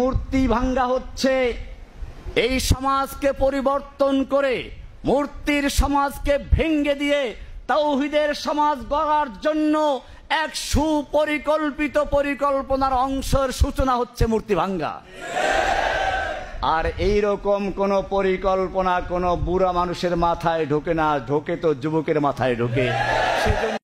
মূর্তি ভাঙ্গা হচ্ছে এই সমাজকে পরিবর্তন করে মূর্তির সমাজকে ভেঙ্গে দিয়ে তৌহিদের সমাজ গড়ার জন্য এক সুপরিকল্পিত পরিকল্পনার অংশের সূচনা হচ্ছে মূর্তি ভাঙ্গা আর এই রকম কোন পরিকল্পনা কোন বুড়া মানুষের মাথায় ঢোকে না ঢোকে তো যুবকের মাথায় ঢোকে